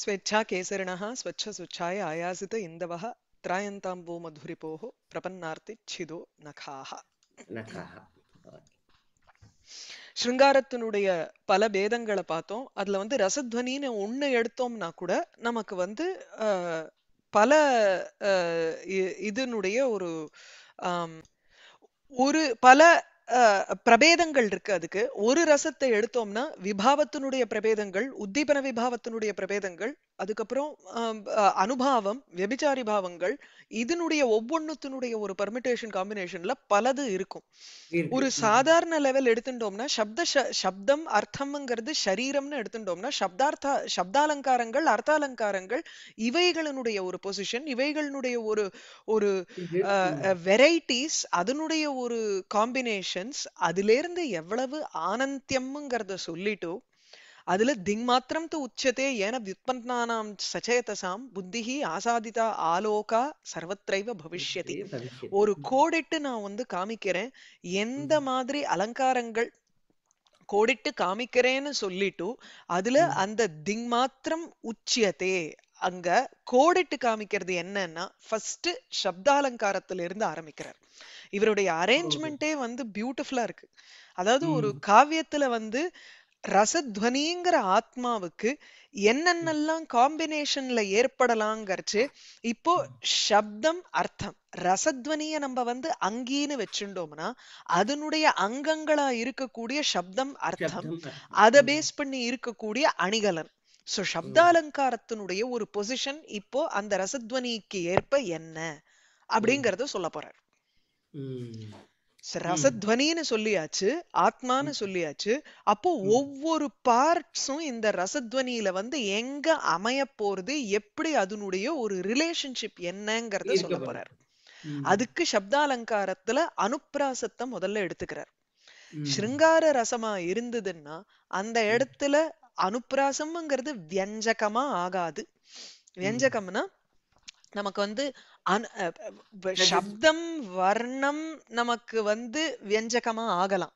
स्वेच्छा கேசரிணா स्वच्छस्वच्छाय ஆயாசித इन्दवः திராயந்தாம்பூ मधुरिपोः பிரபன்னார்த்தி சிதோ நகா ஸ்ருங்காரத்தினுடைய பல பேதங்களை பார்த்தோம் அதுல வந்து ரசத்வனின்னு ஒண்ணு எடுத்தோம்னா கூட நமக்கு வந்து பல இதனுடைய ஒரு ஒரு பல பிரபேதங்கள் இருக்கு அதுக்கு ஒரு ரசத்தை எடுத்தோம்னா விபாவத்தினுடைய பிரபேதங்கள் உத்தீபன விபாவத்தினுடைய பிரபேதங்கள் அதுக்கப்புறம் அனுபாவம் வெபிச்சாரி பாவங்கள் இதனுடைய ஒவ்வொன்னுத்தினுடைய ஒரு பர்மிட்டேஷன் காம்பினேஷன்ல பலது இருக்கும் ஒரு சாதாரண லெவல் எடுத்துட்டோம்னா சப்த சப்தம் அர்த்தம்ங்கிறது சரீரம்னு எடுத்துட்டோம்னா சப்தார்த்த சப்தாலங்காரங்கள் அர்த்தாலங்காரங்கள் இவைகளினுடைய ஒரு பொசிஷன் இவைகளினுடைய ஒரு ஒரு வெரைட்டிஸ் அதனுடைய ஒரு காம்பினேஷன்ஸ் அதுல இருந்து எவ்வளவு ஆனந்தியம்ங்கிறத சொல்லிட்டு அதுல மாத்திரம் து உச்சதே ஏன வியுத்பன்னானாம் சச்சேதசாம் புத்திஹி ஆசாதிதா ஆலோகா சர்வத்ரைவ பவிஷ்யதி ஒரு கோடிட்டு நான் வந்து காமிக்கிறேன் எந்த மாதிரி அலங்காரங்கள் கோடிட்டு காமிக்கிறேன்னு சொல்லிட்டு அதுல அந்த திங்மாத்திரம் உச்சியதே அங்க கோடிட்டு காமிக்கிறது என்னன்னா ஃபர்ஸ்ட் சப்தாலங்காரத்துல இருந்து ஆரம்பிக்கிறார் இவருடைய அரேஞ்ச்மெண்ட்டே வந்து பியூட்டிஃபுல்லா இருக்கு அதாவது ஒரு காவியத்துல வந்து ரசத்வனிங்கிற ஆத்மாவுக்கு என்னென்னலாம் காம்பினேஷன்ல ஏற்படலாங்கிறச்சு இப்போ சப்தம் அர்த்தம் ரசத்வனிய நம்ம வந்து அங்கின்னு வச்சுட்டோம்னா அதனுடைய அங்கங்களா இருக்கக்கூடிய சப்தம் அர்த்தம் அதை பேஸ் பண்ணி இருக்கக்கூடிய அணிகலன் சோ சப்தாலங்காரத்தினுடைய ஒரு பொசிஷன் இப்போ அந்த ரசத்வனிக்கு ஏற்ப என்ன அப்படிங்கறத சொல்ல போறாரு ரசத்வனின்னு சொல்லியாச்சு ஆத்மான்னு சொல்லியாச்சு அப்போ ஒவ்வொரு பார்ட்ஸும் இந்த ரசத்வனியில வந்து எங்க அமைய போறது எப்படி அதனுடைய ஒரு ரிலேஷன்ஷிப் என்னங்கறத சொல்ல போறாரு அதுக்கு சப்தாலங்காரத்துல அனுப்பிராசத்தை முதல்ல எடுத்துக்கிறார் ஸ்ருங்கார ரசமா இருந்ததுன்னா அந்த இடத்துல அனுப்பிராசம்ங்கிறது வியஞ்சகமா ஆகாது வியஞ்சகம்னா நமக்கு வந்து சப்தம் வர்ணம் நமக்கு வந்து வியஞ்சகமா ஆகலாம்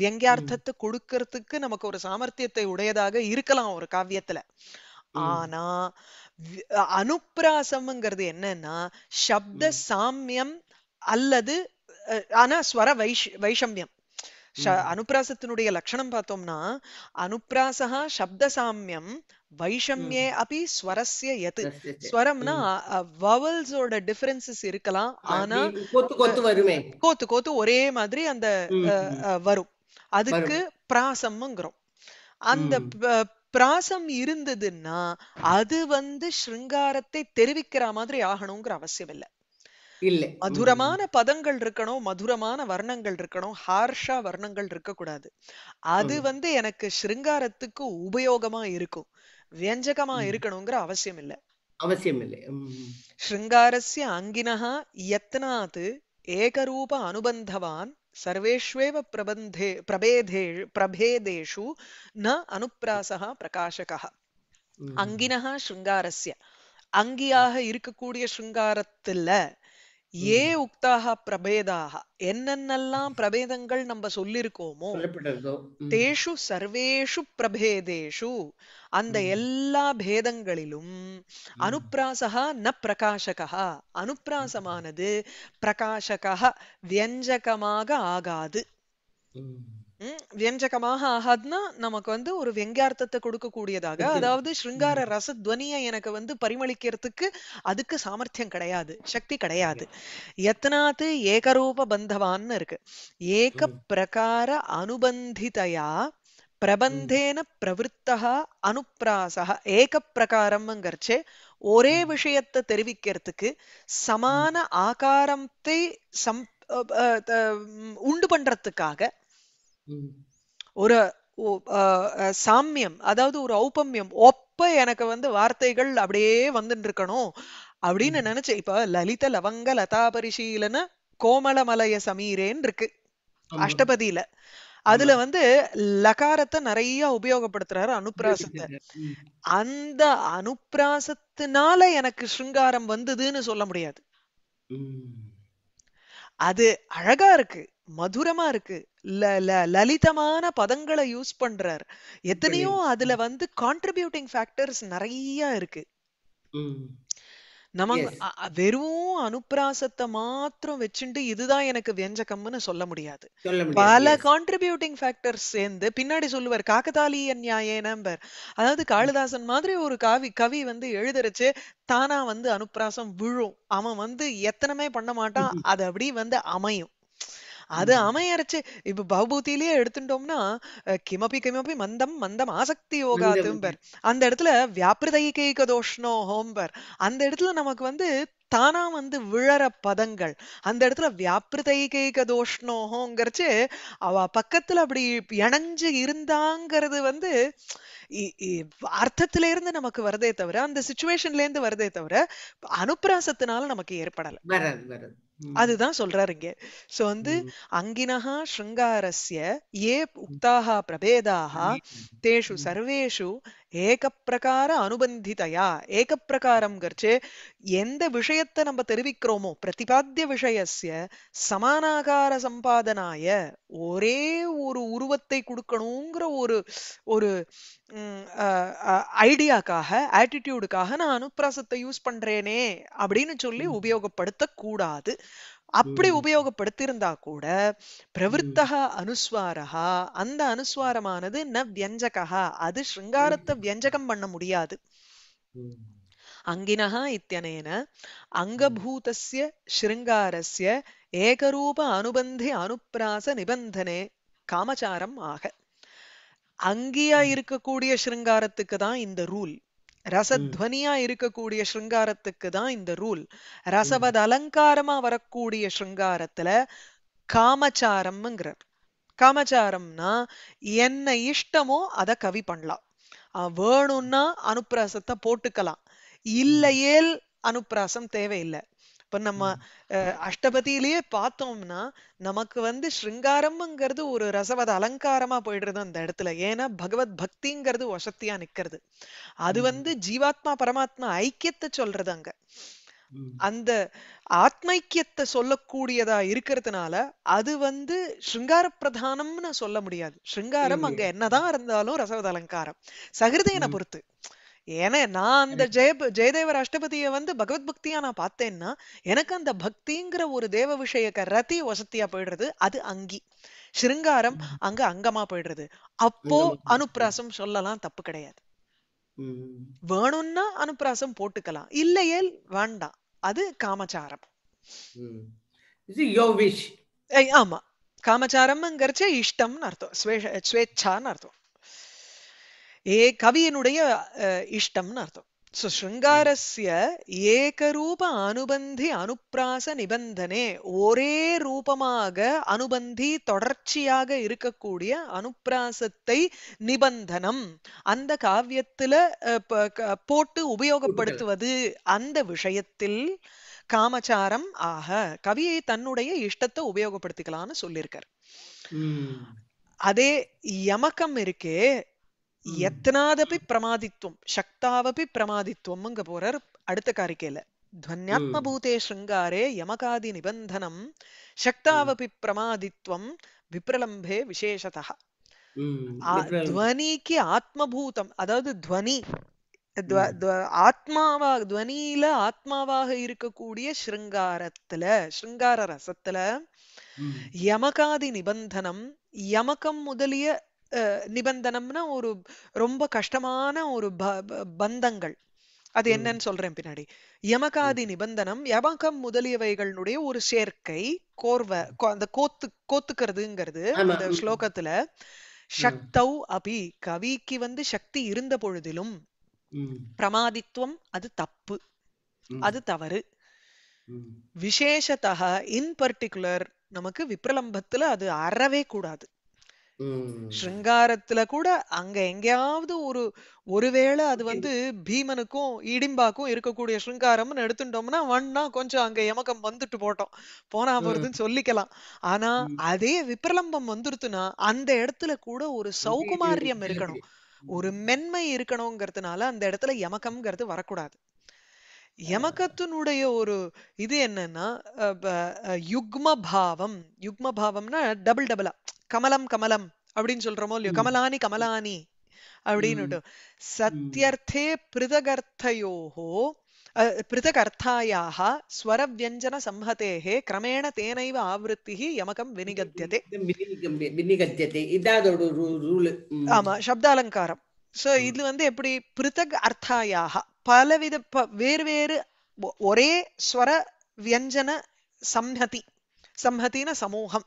வியங்கியார்த்தத்தை கொடுக்கறதுக்கு நமக்கு ஒரு சாமர்த்தியத்தை உடையதாக இருக்கலாம் ஒரு காவியத்துல ஆனா அனுப்பிராசம்ங்கிறது என்னன்னா சப்த சாமியம் அல்லது ஆனா ஸ்வர வைஷ் வைஷமியம் அனுப்பிராசத்தினுடைய லட்சணம் பார்த்தோம்னா அனுப்பிராசா சப்த சாமியம் வைஷம்யே அபி ஸ்வரஸ்ய எது ஸ்வரம்னா வவல்ஸோட டிஃபரன்சஸ் இருக்கலாம் ஆனா கோத்து கோத்து கோத்து ஒரே மாதிரி அந்த வரும் அதுக்கு பிராசம்ங்கறோம் அந்த பிராசம் இருந்ததுன்னா அது வந்து ஸ்ருங்காரத்தை தெரிவிக்கிற மாதிரி ஆகணுங்கிற அவசியம் இல்ல மதுரமான பதங்கள் இருக்கணும் மதுரமான வர்ணங்கள் இருக்கணும் ஹார்ஷா வர்ணங்கள் இருக்கக்கூடாது அது வந்து எனக்கு ஸ்ருங்காரத்துக்கு உபயோகமா இருக்கும் வியஞ்சகமா இருக்கணுங்கிற அவசியம் இல்லை அவசியம் இல்லை ஸ்ருங்காரஸ்ய அங்கினஹா யத்னாத் ஏகரூப அனுபந்தவான் சர்வேஷ்வேவ பிரபந்தே பிரபேதே பிரபேதேஷு ந அனுப்பிராசகா பிரகாசகா அங்கினஹா ஸ்ருங்காரஸ்ய அங்கியாக இருக்கக்கூடிய ஸ்ருங்காரத்துல ஏ உக்தாக பிரபேதாக என்னென்னலாம் பிரபேதங்கள் நம்ம சொல்லிருக்கோமோ தேஷு சர்வேஷு பிரபேதேஷு அந்த எல்லா பேதங்களிலும் அனுப்பிராசகா ந பிரகாசகா அனுப்பிராசமானது பிரகாசகா வியஞ்சகமாக ஆகாது வியஞ்சகமாக ஆகாதுன்னா நமக்கு வந்து ஒரு வெங்கார்த்தத்தை கொடுக்கக்கூடியதாக அதாவது ஸ்ருங்கார ரச துவனியை எனக்கு வந்து பரிமளிக்கிறதுக்கு அதுக்கு சாமர்த்தியம் கிடையாது சக்தி கிடையாது எத்தனாத்து ஏகரூப பந்தவான்னு இருக்கு ஏக பிரகார அனுபந்திதையா பிரபந்தேன பிரவருத்தா அனுப்பிராசக ஏக பிரகாரம்ங்கிறச்சே ஒரே விஷயத்தை தெரிவிக்கிறதுக்கு சமான ஆகாரத்தை சம் உண்டு பண்றதுக்காக ஒரு சாமியம் அதாவது ஒரு ஔபமியம் ஒப்ப எனக்கு வந்து வார்த்தைகள் அப்படியே வந்துட்டு இருக்கணும் அப்படின்னு நினைச்சேன் இப்ப லலித லவங்க லதா பரிசீலன கோமலமலய சமீரேன் இருக்கு அஷ்டபதியில அதுல வந்து லகாரத்தை நிறைய உபயோகப்படுத்துறாரு அனுப்பிராசத்தை அந்த அனுப்பிராசத்தினால எனக்கு ஸ்ருங்காரம் வந்ததுன்னு சொல்ல முடியாது அது அழகா இருக்கு மதுரமா இருக்கு லலிதமான பதங்களை யூஸ் பண்றார் எத்தனையோ அதுல வந்து கான்ட்ரிபியூட்டிங் ஃபேக்டர்ஸ் நிறைய இருக்கு நம்ம வெறும் அனுப்பிராசத்தை மாத்திரம் வச்சுட்டு இதுதான் எனக்கு வெஞ்சகம்னு சொல்ல முடியாது பல கான்ட்ரிபியூட்டிங் ஃபேக்டர்ஸ் சேர்ந்து பின்னாடி சொல்லுவார் காக்கதாலிய நம்பர் அதாவது காளிதாசன் மாதிரி ஒரு கவி கவி வந்து எழுதுறச்சு தானா வந்து அனுப்பிராசம் விழும் அவன் வந்து எத்தனமே பண்ண மாட்டான் அது அப்படி வந்து அமையும் அது அமையறச்சு இப்ப பௌபூத்திலேயே எடுத்துட்டோம்னா கிமபி கிமபி மந்தம் மந்தம் ஆசக்தி யோகாதும் பேர் அந்த இடத்துல வியாபிரதைகேக தோஷ்ணோ ஹோம்பர் அந்த இடத்துல நமக்கு வந்து தானா வந்து விழற பதங்கள் அந்த இடத்துல வியாபிரதைகேக தோஷ்ணோங்கிறச்சு அவ பக்கத்துல அப்படி இணைஞ்சு இருந்தாங்கிறது வந்து அர்த்தத்துல இருந்து நமக்கு வருதே தவிர அந்த சுச்சுவேஷன்ல இருந்து வருதே தவிர அனுப்பிராசத்தினால நமக்கு ஏற்படல அதுதான் சொல்றாரு இங்க சோ வந்து அங்கினஹா ஸ்ருங்காரஸ்ய ஏ உக்தாக பிரபேதாக தேஷு சர்வேஷு ஏகப்பிரகார அனுபந்திதையா ஏகப்பிரகாரம் கர்ச்சு எந்த விஷயத்தை நம்ம தெரிவிக்கிறோமோ பிரதிபாத்திய விஷயசிய சமானாகார சம்பாதனாய ஒரே ஒரு உருவத்தை கொடுக்கணுங்கிற ஒரு ஒரு ஐடியாக்காக ஆட்டிடியூடுக்காக நான் அனுப்பிராசத்தை யூஸ் பண்றேனே அப்படின்னு சொல்லி உபயோகப்படுத்தக்கூடாது அப்படி உபயோகப்படுத்தியிருந்தா கூட பிரவருத்தக அனுஸ்வாரா அந்த அனுஸ்வாரமானது ந வியஞ்சகா அது ஸ்ருங்காரத்தை வியஞ்சகம் பண்ண முடியாது அங்கினஹ இத்தியனேன அங்கபூதசிய ஸ்ருங்காரஸ்ய ஏகரூப அனுபந்தி அனுப்பிராச நிபந்தனே காமச்சாரம் ஆக அங்கியா இருக்கக்கூடிய ஸ்ருங்காரத்துக்கு தான் இந்த ரூல் ரசத்வனியா இருக்கக்கூடிய ஸ்ருங்காரத்துக்கு தான் இந்த ரூல் ரசவத் அலங்காரமா வரக்கூடிய ஸ்ருங்காரத்துல காமச்சாரம்ங்கிறார் காமச்சாரம்னா என்ன இஷ்டமோ அத கவி பண்ணலாம் வேணும்னா அனுப்பிராசத்தை போட்டுக்கலாம் இல்லையேல் அனுப்பிராசம் தேவையில்லை இப்ப நம்ம அஷ்டபதியிலேயே பார்த்தோம்னா நமக்கு வந்து ஸ்ருங்காரம்ங்கிறது ஒரு ரசவத அலங்காரமா போயிடுறது அந்த இடத்துல ஏன்னா பகவத் பக்திங்கிறது வசத்தியா நிக்கிறது அது வந்து ஜீவாத்மா பரமாத்மா ஐக்கியத்தை சொல்றது அங்க அந்த ஆத்மைக்கியத்தை சொல்லக்கூடியதா இருக்கிறதுனால அது வந்து ஸ்ருங்கார பிரதானம்னு சொல்ல முடியாது ஸ்ருங்காரம் அங்க என்னதான் இருந்தாலும் ரசவத அலங்காரம் சகிருதையனை பொறுத்து ஏன்னா நான் அந்த ஜெய ஜெயதேவர் அஷ்டபதியை வந்து பகவத் பக்தியா நான் பார்த்தேன்னா எனக்கு அந்த பக்திங்கிற ஒரு தேவ விஷயக்க ரதி வசத்தியா போயிடுறது அது அங்கி சிருங்காரம் அங்க அங்கமா போயிடுறது அப்போ அனுப்பிராசம் சொல்லலாம் தப்பு கிடையாது வேணும்னா அனுப்பிராசம் போட்டுக்கலாம் இல்லையே வேண்டாம் அது காமச்சாரம் ஆமா காமச்சாரம் இஷ்டம்னு அர்த்தம் ஸ்வேச்சான்னு அர்த்தம் ஏ கவியனுடைய இஷ்டம்னு அர்த்தம் சோ ஸ்ருங்காரஸ்ய ஏகரூப அனுபந்தி அனுப்பிராச நிபந்தனே ஒரே ரூபமாக அனுபந்தி தொடர்ச்சியாக இருக்கக்கூடிய அனுப்பிராசத்தை நிபந்தனம் அந்த காவியத்துல போட்டு உபயோகப்படுத்துவது அந்த விஷயத்தில் காமச்சாரம் ஆக கவியை தன்னுடைய இஷ்டத்தை உபயோகப்படுத்திக்கலாம்னு சொல்லியிருக்கார் அதே யமக்கம் இருக்கே எத்தனாதபி பிரமாதித்துவம் சக்தாவபி பிரமாதித்துவம்ங்க போறார் அடுத்த காரிக்கையில துவன்யாத்ம பூதே ஸ்ருங்காரே யமகாதி நிபந்தனம் சக்தாவபி பிரமாதித்துவம் விப்ரலம்பே விசேஷதா துவனிக்கு ஆத்மபூதம் அதாவது துவனி ஆத்மாவா துவனியில ஆத்மாவாக இருக்கக்கூடிய ஸ்ருங்காரத்துல ஸ்ருங்கார ரசத்துல யமகாதி நிபந்தனம் யமகம் முதலிய நிபந்தனம்னா ஒரு ரொம்ப கஷ்டமான ஒரு பந்தங்கள் அது என்னன்னு சொல்றேன் பின்னாடி யமகாதி நிபந்தனம் யமகம் முதலியவைகளுடைய ஒரு சேர்க்கை கோர்வை அந்த கோத்து கோத்துக்கிறதுங்கிறது அந்த ஸ்லோகத்துல சக்தௌ அபி கவிக்கு வந்து சக்தி இருந்த பொழுதிலும் பிரமாதித்துவம் அது தப்பு அது தவறு விசேஷத்தக இன் பர்டிகுலர் நமக்கு விப்ரலம்பத்துல அது அறவே கூடாது ஸ்ருங்காரத்துல கூட அங்க எங்கேயாவது ஒரு ஒருவேளை அது வந்து பீமனுக்கும் இடிம்பாக்கும் இருக்கக்கூடிய ஸ்ருங்காரம்னு எடுத்துட்டோம்னா வண்ணா கொஞ்சம் அங்க எமக்கம் வந்துட்டு போட்டோம் போனா வருதுன்னு சொல்லிக்கலாம் ஆனா அதே விப்ரலம்பம் வந்துருதுன்னா அந்த இடத்துல கூட ஒரு சௌகுமாரியம் இருக்கணும் ஒரு மென்மை இருக்கணுங்கிறதுனால அந்த இடத்துல எமக்கம்ங்கிறது வரக்கூடாது யமகத்தினுடைய ஒரு இது என்னன்னா யுக்ம பாவம் யுக்ம பாவம்னா டபுள் டபுளா கமலம் கமலம் அப்படின்னு சொல்றோமோ இல்லையோ கமலானி கமலானி அப்படின்னு சத்தியர்த்தே பிருதகர்த்தயோகோ பிருதகர்த்தாயாக ஸ்வரவியஞ்சன சம்ஹதேகே கிரமேண தேனைவ ஆவருத்தி யமகம் வினிகத்தியதே வினிகத்தியதே இதாதோட ரூல் ஆமா சப்தாலங்காரம் சோ இது வந்து எப்படி பிருத்தக் அர்த்தாயாக பலவித வேறு வேறு ஒரே ஸ்வர வியஞ்சன சம்ஹதி சமூகம்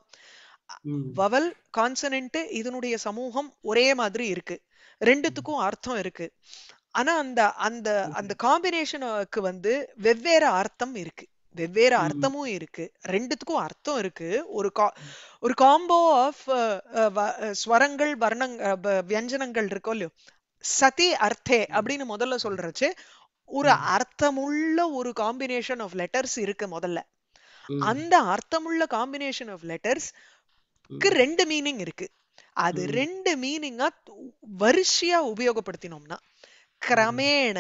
வவல் கான்சனன்ட் இதனுடைய சமூகம் ஒரே மாதிரி இருக்கு ரெண்டுத்துக்கும் அர்த்தம் இருக்கு ஆனா அந்த அந்த அந்த காம்பினேஷனுக்கு வந்து வெவ்வேறு அர்த்தம் இருக்கு வெவ்வேறு அர்த்தமும் இருக்கு ரெண்டுத்துக்கும் அர்த்தம் இருக்கு ஒரு கா ஒரு காம்போ ஆஃப் ஸ்வரங்கள் வர்ணங் வியஞ்சனங்கள் இருக்கோ இல்லையோ சதி அர்த்தே அப்படின்னு முதல்ல சொல்றச்சு ஒரு அர்த்தமுள்ள ஒரு காம்பினேஷன் ஆஃப் லெட்டர்ஸ் இருக்கு முதல்ல அந்த அர்த்தமுள்ள காம்பினேஷன் ஆஃப் லெட்டர்ஸ் மீனிங்க்கு ரெண்டு மீனிங் இருக்கு அது ரெண்டு மீனிங்கா வரிசையா உபயோகப்படுத்தினோம்னா கிரமேண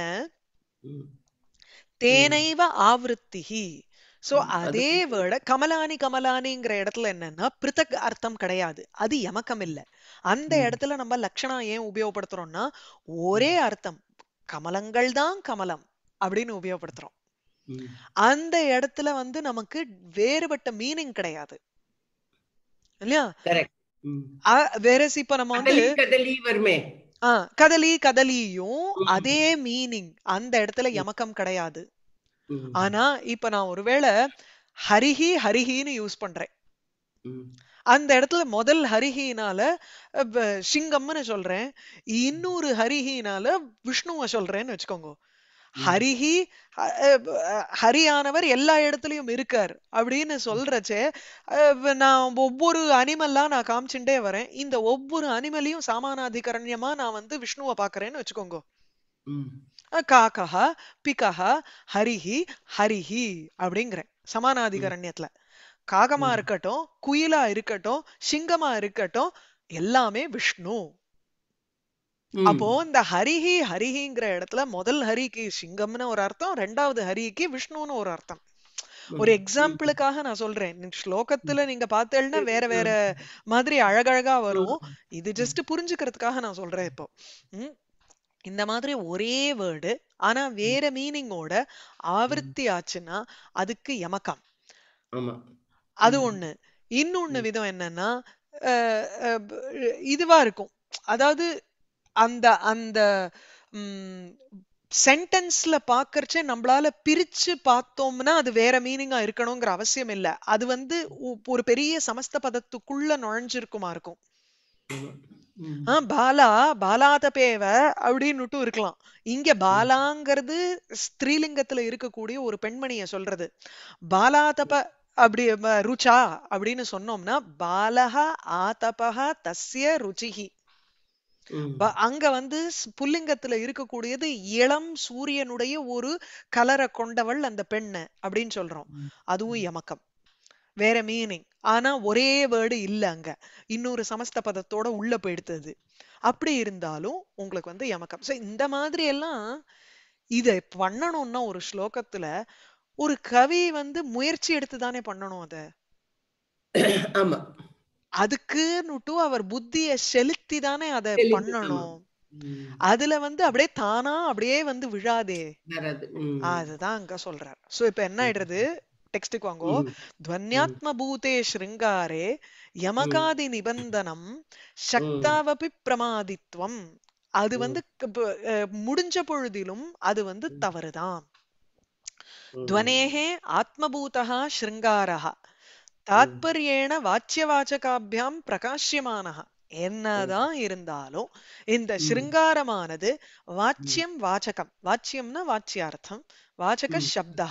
தேனைவ ஆவருத்திகி சோ அதே வேர்ட கமலானி கமலானிங்கிற இடத்துல என்னன்னா பிரித்தக் அர்த்தம் கிடையாது அது எமக்கம் இல்ல அந்த இடத்துல நம்ம லட்சணம் ஏன் உபயோகப்படுத்துறோம்னா ஒரே அர்த்தம் கமலங்கள் தான் கமலம் அப்படின்னு உபயோகப்படுத்துறோம் அந்த இடத்துல வந்து நமக்கு வேறுபட்ட மீனிங் கிடையாது இல்லையா வேறஸ் இப்ப நம்ம வந்து கதலி கதலியும் அதே மீனிங் அந்த இடத்துல எமக்கம் கிடையாது ஆனா இப்ப நான் ஒருவேளை ஹரிஹி ஹரிஹின்னு யூஸ் பண்றேன் அந்த இடத்துல முதல் ஹரிஹினால சிங்கம்னு சொல்றேன் இன்னொரு ஹரிஹினால விஷ்ணுவ சொல்றேன்னு வச்சுக்கோங்க ஹரிஹி ஹரியானவர் எல்லா இடத்துலயும் இருக்கார் அப்படின்னு சொல்றச்சே நான் ஒவ்வொரு அனிமல்லா நான் காமிச்சுட்டே வரேன் இந்த ஒவ்வொரு அனிமலையும் சாமானாதிகரண்யமா நான் வந்து விஷ்ணுவை பாக்குறேன்னு வச்சுக்கோங்க காக்கா பிகா ஹரிஹி ஹரிஹி அப்படிங்கிறேன் சமானாதிகரண்யத்துல காகமா இருக்கட்டும் குயிலா இருக்கட்டும் சிங்கமா இருக்கட்டும் எல்லாமே விஷ்ணு அப்போ இந்த ஹரிஹி ஹரிஹிங்கிற இடத்துல முதல் ஹரிக்கு சிங்கம்னு ஒரு அர்த்தம் ரெண்டாவது ஹரிக்கு விஷ்ணுன்னு ஒரு அர்த்தம் ஒரு எக்ஸாம்பிளுக்காக நான் சொல்றேன் ஸ்லோகத்துல நீங்க பார்த்தேன்னா வேற வேற மாதிரி அழகழகா வரும் இது ஜஸ்ட் புரிஞ்சுக்கிறதுக்காக நான் சொல்றேன் இப்போ இந்த மாதிரி ஒரே வேர்டு ஆனா வேற மீனிங்கோட ஆவருத்தி ஆச்சுன்னா அதுக்கு எமக்கம் அது ஒண்ணு இன்னொன்னு விதம் என்னன்னா இதுவா இருக்கும் அதாவது அந்த அந்த சென்டென்ஸ்ல பாக்குறச்சே நம்மளால பிரிச்சு பார்த்தோம்னா அது வேற மீனிங்கா இருக்கணுங்கிற அவசியம் இல்ல அது வந்து ஒரு பெரிய சமஸ்த பதத்துக்குள்ள நுழைஞ்சிருக்குமா இருக்கும் பாலா பாலாதபேவ அப்படின்னுட்டும் இருக்கலாம் இங்க பாலாங்கிறது ஸ்திரீலிங்கத்துல இருக்கக்கூடிய ஒரு பெண்மணிய சொல்றது பாலாதப அப்படி ருச்சா அப்படின்னு சொன்னோம்னா பாலக ஆதபக தஸ்ய ருச்சிகி அங்க வந்து புல்லிங்கத்துல இருக்கக்கூடியது இளம் சூரியனுடைய ஒரு கலரை கொண்டவள் அந்த பெண்ணு அப்படின்னு சொல்றோம் அதுவும் எமக்கம் வேற மீனிங் ஆனா ஒரே வேர்டு இல்ல அங்க இன்னொரு சமஸ்த பதத்தோட உள்ள போயிடுத்தது அப்படி இருந்தாலும் உங்களுக்கு வந்து எமக்கம் சோ இந்த மாதிரி எல்லாம் இதை பண்ணணும்னா ஒரு ஸ்லோகத்துல ஒரு கவி வந்து முயற்சி எடுத்து தானே பண்ணணும் அத ஆமா அதுக்குன்னுட்டு அவர் புத்திய செலுத்தி தானே அதை பண்ணணும் அதுல வந்து அப்படியே தானா அப்படியே வந்து விழாதே அதுதான் அங்க சொல்றாரு சோ இப்ப என்ன ஆயிடுறது டெக்ஸ்டுக்கு வாங்கோ துவன்யாத்ம பூதே ஸ்ருங்காரே யமகாதி நிபந்தனம் சக்தாவபி பிரமாதித்வம் அது வந்து முடிஞ்ச பொழுதிலும் அது வந்து தவறுதான் துவனேகே ஆத்மபூதா ஸ்ருங்காரா तात्पर्येण hmm. वाच्यवाचकाभ्यां प्रकाश्यमानः என்னதான் இருந்தாலும் இந்த சிருங்காரமானது வாச்சியம் வாச்சகம் வாச்சியம்னா வாச்சியார்த்தம் வாச்சக சப்தா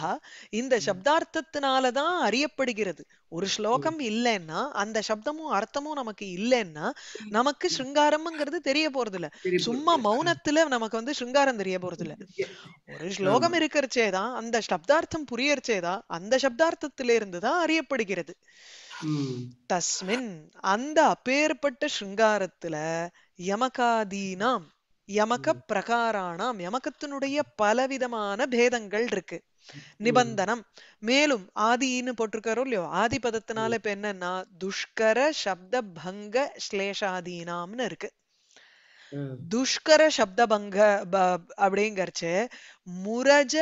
இந்த சப்தார்த்தத்தினாலதான் அறியப்படுகிறது ஒரு ஸ்லோகம் இல்லைன்னா அந்த சப்தமும் அர்த்தமும் நமக்கு இல்லைன்னா நமக்கு சிருங்காரம்ங்கிறது தெரிய போறது இல்ல சும்மா மௌனத்துல நமக்கு வந்து சிருங்காரம் தெரிய போறது இல்ல ஒரு ஸ்லோகம் இருக்கிறச்சேதான் அந்த சப்தார்த்தம் புரியறச்சேதான் அந்த சப்தார்த்தத்தில இருந்துதான் அறியப்படுகிறது தஸ்மின் அந்த அப்பேற்பட்ட சிருங்காரத்துல யமகாதீனாம் யமக பிரகாரானாம் யமகத்தினுடைய பலவிதமான பேதங்கள் இருக்கு நிபந்தனம் மேலும் ஆதின்னு போட்டிருக்காரோ இல்லையோ ஆதி பதத்தினால இப்ப என்னன்னா துஷ்கர சப்த பங்க ஸ்லேஷாதீனாம்னு இருக்கு துஷ்கர சப்தபங்க அப்படிங்கறச்சு முரஜ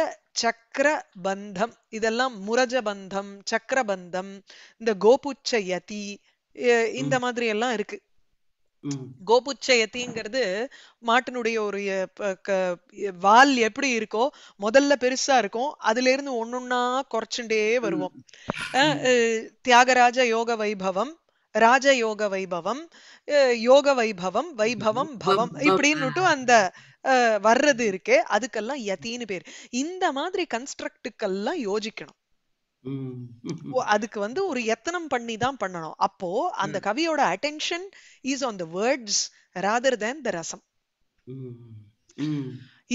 சக்கர பந்தம் இதெல்லாம் முரஜ பந்தம் சக்கர பந்தம் இந்த கோபுச்ச யதி இந்த மாதிரி எல்லாம் இருக்கு கோபுச்ச கோபுச்சயத்திங்கிறது மாட்டினுடைய ஒரு வால் எப்படி இருக்கோ முதல்ல பெருசா இருக்கும் அதுல இருந்து ஒன்னொன்னா குறைச்சுட்டே வருவோம் தியாகராஜ யோக வைபவம் ராஜயோக வைபவம் யோக வைபவம் வைபவம் பவம் இப்படின்னுட்டு அந்த வர்றது இருக்கே அதுக்கெல்லாம் யத்தின்னு பேர் இந்த மாதிரி கன்ஸ்ட்ரக்டுக்கெல்லாம் யோசிக்கணும் அதுக்கு வந்து ஒரு எத்தனம் பண்ணி தான் பண்ணணும் அப்போ அந்த கவியோட attention is on the words rather than the rasam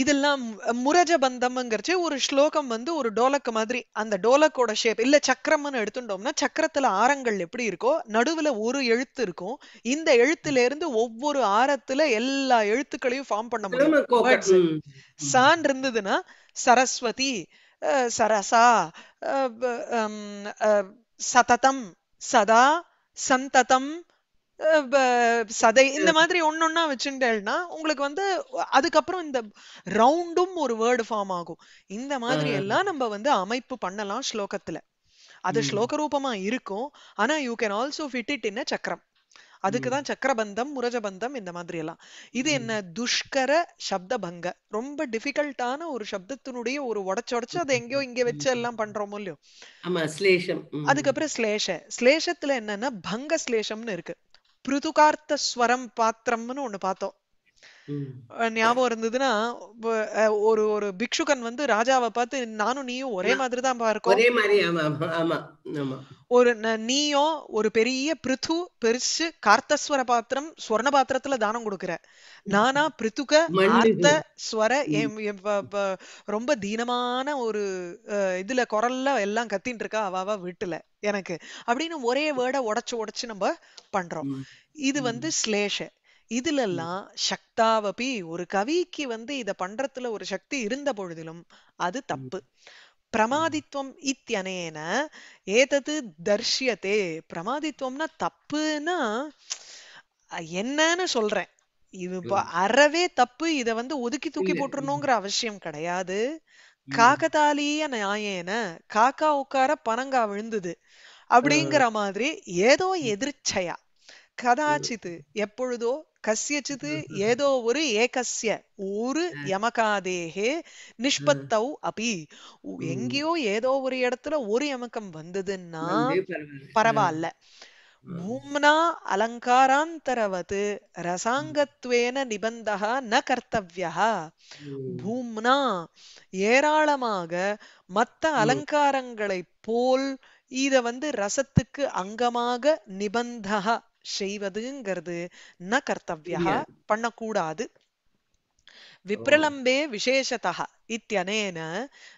இதெல்லாம் முரஜ பந்தம்ங்கிறச்சு ஒரு ஸ்லோகம் வந்து ஒரு டோலக்கு மாதிரி அந்த டோலக்கோட ஷேப் இல்ல சக்கரம்னு எடுத்துட்டோம்னா சக்கரத்துல ஆரங்கள் எப்படி இருக்கோ நடுவுல ஒரு எழுத்து இருக்கும் இந்த எழுத்துல இருந்து ஒவ்வொரு ஆரத்துல எல்லா எழுத்துக்களையும் ஃபார்ம் பண்ண முடியும் சான் இருந்ததுன்னா சரஸ்வதி சரசா சததம் சதா சந்ததம் சதை இந்த மாதிரி ஒன்னொன்னா வச்சுட்டேன்னா உங்களுக்கு வந்து அதுக்கப்புறம் இந்த ரவுண்டும் ஒரு வேர்டு ஃபார்ம் ஆகும் இந்த மாதிரி எல்லாம் நம்ம வந்து அமைப்பு பண்ணலாம் ஸ்லோகத்துல அது ஸ்லோக ரூபமா இருக்கும் ஆனா you can also fit it in chakram அதுக்குதான் சக்கரபந்தம் முரஜபந்தம் இந்த மாதிரி எல்லாம் இது என்ன துஷ்கர சப்த பங்க ரொம்ப டிஃபிகல்ட்டான ஒரு சப்தத்தினுடைய ஒரு உடச்சு உடச்சு அதை எங்கேயோ இங்க வச்சு எல்லாம் பண்றோமோ இல்லையோ அதுக்கப்புறம் ஸ்லேஷ ஸ்லேஷத்துல என்னன்னா பங்க ஸ்லேஷம்னு இருக்கு பிருதுகார்த்த ஸ்வரம் பாத்திரம்னு ஒண்ணு பார்த்தோம் ஞாபகம் இருந்ததுன்னா ஒரு ஒரு பிக்ஷுகன் வந்து ராஜாவை பார்த்து நானும் நீயும் ஒரே மாதிரி தான் பார்க்கோம் ஒரு நீயும் ஒரு பெரிய பிருத்து பெருசு கார்த்தஸ்வர பாத்திரம் ஸ்வர்ண பாத்திரத்துல தானம் கொடுக்குற நானா பிருத்துக கார்த்த ஸ்வர ரொம்ப தீனமான ஒரு இதுல குரல்ல எல்லாம் கத்தின்னு இருக்கா அவாவா விட்டுல எனக்கு அப்படின்னு ஒரே வேர்டை உடைச்சு உடைச்சு நம்ம பண்றோம் இது வந்து ஸ்லேஷ இதுலெல்லாம் சக்தாவபி ஒரு கவிக்கு வந்து இத பண்றதுல ஒரு சக்தி இருந்த பொழுதிலும் அது தப்பு பிரமாதித்வம் இத்தியனேன ஏதது தர்ஷியத்தே பிரமாதித்வம்னா தப்புன்னா என்னன்னு சொல்றேன் இது அறவே தப்பு இத வந்து ஒதுக்கி தூக்கி போட்டுறணுங்கிற அவசியம் கிடையாது காகதாலிய நியாயேன காக்கா உட்கார பனங்கா விழுந்தது அப்படிங்கிற மாதிரி ஏதோ எதிர்ச்சையா கதாச்சித்து எப்பொழுதோ கசியச்சித்து ஏதோ ஒரு ஏகசிய ஒரு யமகாதேகே நிஷ்பத்தௌ அபி எங்கேயோ ஏதோ ஒரு இடத்துல ஒரு யமக்கம் வந்ததுன்னா பரவாயில்ல பூம்னா அலங்காராந்தரவது ரசாங்கத்வேன நிபந்தகா ந கர்த்தவியா பூம்னா ஏராளமாக மத்த அலங்காரங்களை போல் இத வந்து ரசத்துக்கு அங்கமாக நிபந்தகா செய்வதுங்கிறது ந கர்த்தவியா பண்ணக்கூடாது விப்ரலம்பே விசேஷதா இத்தியனேன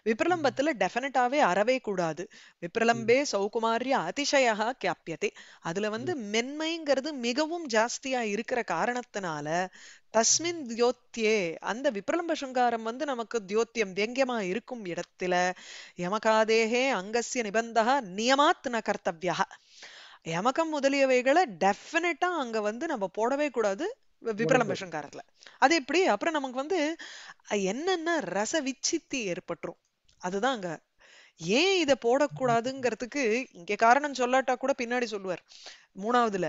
விப்ரலம்பத்துல டெஃபினட்டாவே அறவே கூடாது விப்ரலம்பே சௌகுமாரிய அதிசயா கியாப்பியதே அதுல வந்து மென்மைங்கிறது மிகவும் ஜாஸ்தியா இருக்கிற காரணத்தினால தஸ்மின் தியோத்தியே அந்த விப்ரலம்ப சுங்காரம் வந்து நமக்கு தியோத்தியம் வியங்கியமா இருக்கும் இடத்துல யமகாதேகே அங்கசிய நிபந்தா நியமாத் ந கர்த்தவியா எமக்கம் முதலியவைகளை டெஃபினட்டா அங்க வந்து நம்ம போடவே கூடாது விபரலம்பஷங்காரத்துல அது எப்படி அப்புறம் நமக்கு வந்து என்னென்ன ரச விச்சித்தி ஏற்பட்டுரும் அதுதான் அங்க ஏன் இத போடக்கூடாதுங்கிறதுக்கு இங்க காரணம் சொல்லாட்டா கூட பின்னாடி சொல்லுவார் மூணாவதுல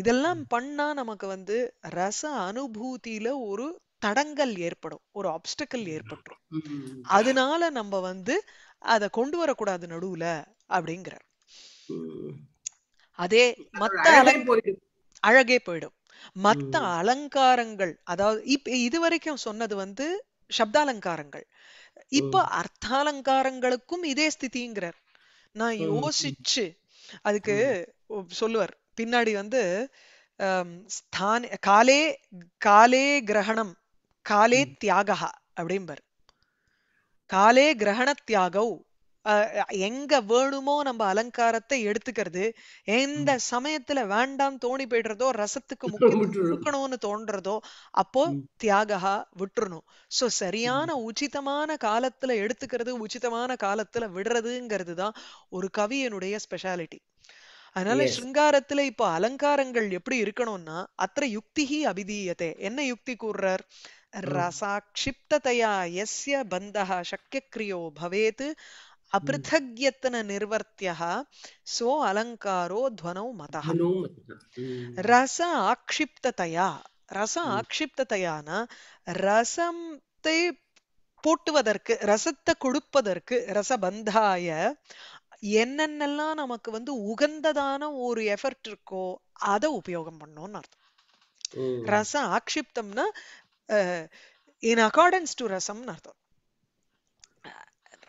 இதெல்லாம் பண்ணா நமக்கு வந்து ரச அனுபூதியில ஒரு தடங்கல் ஏற்படும் ஒரு ஆப்ஸ்டக்கல் ஏற்பட்டுரும் அதனால நம்ம வந்து அதை கொண்டு வரக்கூடாது நடுவுல அப்படிங்கிறார் அதே மத்த அழகே போயிடும் மத்த அலங்காரங்கள் அதாவது இப்ப இதுவரைக்கும் சொன்னது வந்து சப்தாலங்காரங்கள் இப்ப அர்த்தாலங்காரங்களுக்கும் இதே ஸ்திதிங்கிறார் நான் யோசிச்சு அதுக்கு சொல்லுவார் பின்னாடி வந்து ஸ்தான காலே காலே கிரகணம் காலே தியாகா அப்படிம்பார் காலே கிரகண தியாகவ் எங்க வேணுமோ நம்ம அலங்காரத்தை எடுத்துக்கிறது எந்த சமயத்துல வேண்டாம் தோணி போயிடுறதோ ரசத்துக்கு முக்கியம் தோன்றதோ அப்போ தியாகா விட்டுறணும் சோ சரியான உச்சிதமான காலத்துல எடுத்துக்கிறது உச்சிதமான காலத்துல விடுறதுங்கிறது தான் ஒரு கவியனுடைய ஸ்பெஷாலிட்டி அதனால ஸ்ருங்காரத்துல இப்போ அலங்காரங்கள் எப்படி இருக்கணும்னா அத்த யுக்திஹி அபிதீயத்தை என்ன யுக்தி கூறுறார் ரசாக்ஷிப்ததையா எஸ்ய பந்தா சக்கியக்ரியோ பவேத் அபிருத்தக்யத்தன நிர்வர்த்தியா சோ அலங்காரோ துவனோ மத ரச ஆக்ஷிப்ததையா ரச ஆக்ஷிப்ததையானா ரசத்தை போட்டுவதற்கு ரசத்தை கொடுப்பதற்கு ரசபந்தாய என்னென்னலாம் நமக்கு வந்து உகந்ததான ஒரு எஃபர்ட் இருக்கோ அதை உபயோகம் பண்ணோம்னு அர்த்தம் ரச ஆக்ஷிப்தம்னா இன் அகார்டன்ஸ் டு ரசம்னு அர்த்தம்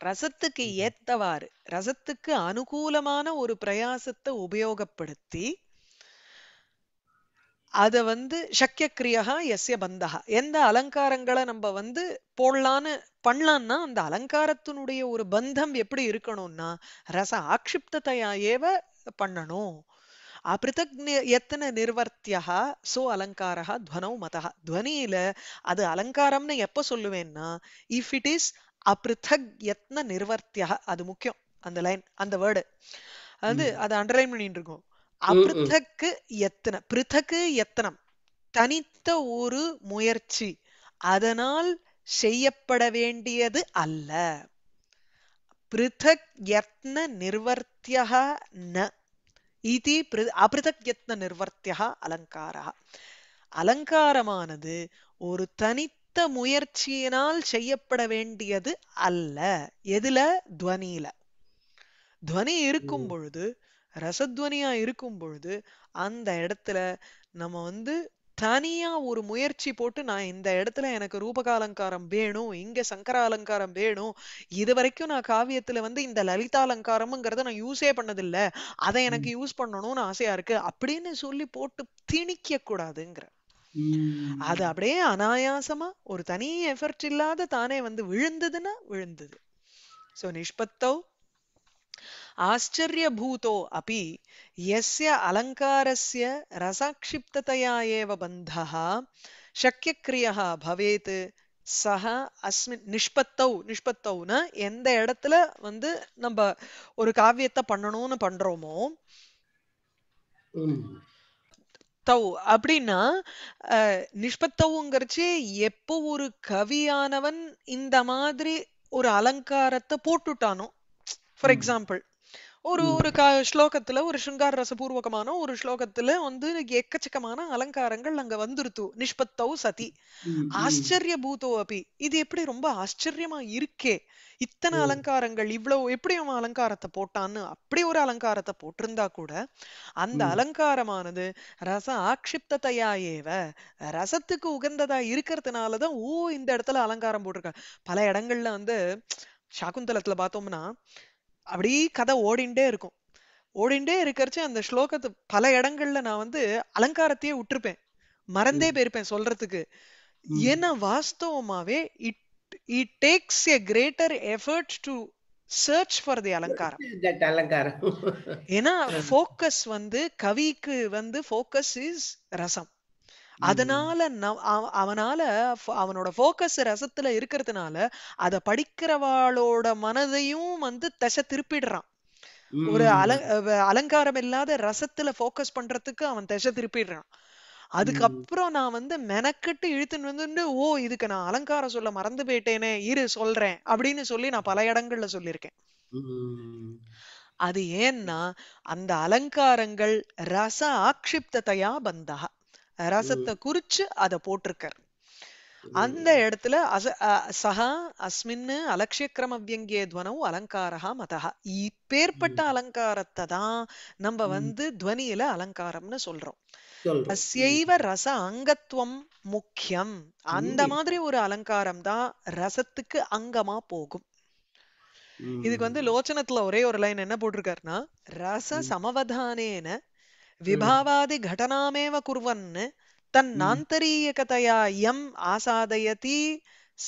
ரசத்துக்கு ஏத்தவாறு ரசத்துக்கு அனுகூலமான ஒரு பிரயாசத்தை உபயோகப்படுத்தி அதை வந்து சக்கிய கிரியகா எஸ்ய பந்தகா எந்த அலங்காரங்களை நம்ம வந்து போடலான்னு பண்ணலான்னா அந்த அலங்காரத்தினுடைய ஒரு பந்தம் எப்படி இருக்கணும்னா ரச ஆக்ஷிப்ததையா ஏவ பண்ணணும் அபிருதக் எத்தனை நிர்வர்த்தியா சோ அலங்காரா துவனவு மதா துவனியில அது அலங்காரம்னு எப்ப சொல்லுவேன்னா இஃப் இட் இஸ் அப்ரித்தக் யத்ன நிர்வர்த்தியா அது முக்கியம் அந்த லைன் அந்த வேர்டு அது அதை அண்டர்லைன் பண்ணிட்டு இருக்கும் அப்ரித்தக்கு எத்தனை பிரித்தக்கு எத்தனம் தனித்த ஒரு முயற்சி அதனால் செய்யப்பட வேண்டியது அல்ல பிரித்தக் யத்ன நிர்வர்த்தியா ந இதி அபிருதக் யத்ன நிர்வர்த்தியா அலங்காரா அலங்காரமானது ஒரு தனித்த தனித்த முயற்சியினால் செய்யப்பட வேண்டியது அல்ல எதுல துவனியில துவனி இருக்கும் பொழுது ரசத்வனியா இருக்கும் பொழுது அந்த இடத்துல நம்ம வந்து தனியா ஒரு முயற்சி போட்டு நான் இந்த இடத்துல எனக்கு ரூபக அலங்காரம் வேணும் இங்க சங்கர அலங்காரம் வேணும் இது வரைக்கும் நான் காவியத்துல வந்து இந்த லலிதா அலங்காரம்ங்கிறத நான் யூஸே பண்ணதில்லை அதை எனக்கு யூஸ் பண்ணணும்னு ஆசையா இருக்கு அப்படின்னு சொல்லி போட்டு திணிக்க கூடாதுங்கிற அது அப்படியே அனாயாசமா ஒரு தனி எஃபர்ட் இல்லாத தானே வந்து விழுந்ததுன்னா விழுந்தது சோ ஆச்சரிய பூதோ அபி எஸ்ய அலங்காரஸ்ய ரசக்ஷிப்ததையா ஏவ பந்தः சக்கியக்கிரியः பவேத் சஹ அஸ்மின் நிஷ்பத்தௌ நிஷ்பத்தௌன எந்த இடத்துல வந்து நம்ம ஒரு காவியத்தை பண்ணணும்னு பண்றோமோ நிஷ்பத்தவ் அப்படின்னா நிஷ்பத்தௌங்கிறச்சு எப்போ ஒரு கவியானவன் இந்த மாதிரி ஒரு அலங்காரத்தை போட்டுட்டானோ ஃபார் எக்ஸாம்பிள் ஒரு ஒரு க ஸ்லோகத்துல ஒரு சுங்கார ரசபூர்வகமான ஒரு ஸ்லோகத்துல வந்து எக்கச்சக்கமான அலங்காரங்கள் அங்க வந்துருத்து நிஷ்பத்தௌ சதி ஆச்சரிய பூத்தோ அபி இது எப்படி ரொம்ப ஆச்சரியமா இருக்கே இத்தனை அலங்காரங்கள் இவ்வளவு எப்படி அவன் அலங்காரத்தை போட்டான்னு அப்படி ஒரு அலங்காரத்தை போட்டிருந்தா கூட அந்த அலங்காரமானது ரச ஆக்ஷிப்ததையா ஏவ ரசத்துக்கு உகந்ததா இருக்கிறதுனாலதான் ஓ இந்த இடத்துல அலங்காரம் போட்டிருக்க பல இடங்கள்ல வந்து சாகுந்தலத்துல பார்த்தோம்னா அப்படியே கதை ஓடிண்டே இருக்கும் ஓடிண்டே இருக்கிறச்சு அந்த ஸ்லோகத்து பல இடங்கள்ல நான் வந்து அலங்காரத்தையே விட்டுருப்பேன் மறந்தே போயிருப்பேன் சொல்றதுக்கு ஏன்னா வாஸ்தவமாவே it it takes a greater effort to search for the alankaram alankaram ஏன்னா ஃபோக்கஸ் வந்து கவிக்கு வந்து ஃபோக்கஸ் இஸ் ரசம் அதனால அவனால அவனோட போக்கஸ் ரசத்துல இருக்கிறதுனால அத படிக்கிறவாளோட மனதையும் வந்து தசை திருப்பிடுறான் ஒரு அல அலங்காரம் இல்லாத ரசத்துல போக்கஸ் பண்றதுக்கு அவன் தசை திருப்பிடுறான் அதுக்கப்புறம் நான் வந்து மெனக்கட்டு இழுத்துன்னு வந்து ஓ இதுக்கு நான் அலங்காரம் சொல்ல மறந்து போயிட்டேனே இரு சொல்றேன் அப்படின்னு சொல்லி நான் பல இடங்கள்ல சொல்லியிருக்கேன் அது ஏன்னா அந்த அலங்காரங்கள் ரச ஆக்ஷிப்தையா பந்தா ரசத்தை குறிச்சு அதை போட்டிருக்கார் அந்த இடத்துல அச சஹா அஸ்மின்னு கிரம வியங்கிய துவனவு அலங்காரா மதகா இப்பேற்பட்ட அலங்காரத்தை தான் நம்ம வந்து துவனியில அலங்காரம்னு சொல்றோம் அசைவ ரச அங்கத்துவம் முக்கியம் அந்த மாதிரி ஒரு அலங்காரம் தான் ரசத்துக்கு அங்கமா போகும் இதுக்கு வந்து லோச்சனத்துல ஒரே ஒரு லைன் என்ன போட்டிருக்காருன்னா ரச சமவதானேன விபாவாதி கடனாமேவ குர்வன் தன் यम् யம் ஆசாதயதி